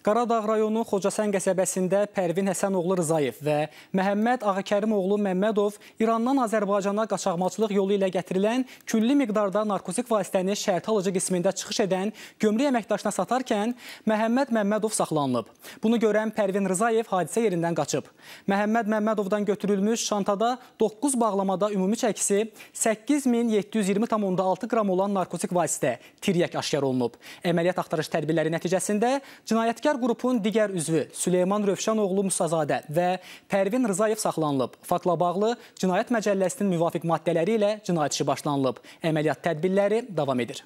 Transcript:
Qaradağ rayonu Xocasən qəsəbəsində Pərvin Həsənoğlu Rızayev və Məhəmməd Ağakərimoğlu Məmmədov İrandan Azərbaycana qaçaqmalçılıq yolu ilə gətirilən külli miqdarda narkotik vasitəni şərt alıcı qismində çıxış edən gömrük əməkdaşına satarkən Məhəmməd Məmmədov saxlanılıb. Bunu görən Pərvin Rızayev hadisə yerindən qaçıb. Məhəmməd Məmmədovdan götürülmüş çantada 9 bağlamada ümumi çəkisi 8720,6 qram olan narkotik vasitə tiryək aşkar olunub. Əməliyyat axtarış tədbirləri nəticəsində cinayətkar Əməkdar qrupun digər üzvü Süleyman Rövşanoğlu Musazadə və Pərvin Rızayev saxlanılıb. Faktla bağlı Cinayət Məcəlləsinin müvafiq maddələri ilə cinayət işi başlanılıb. Əməliyyat tədbirləri davam edir.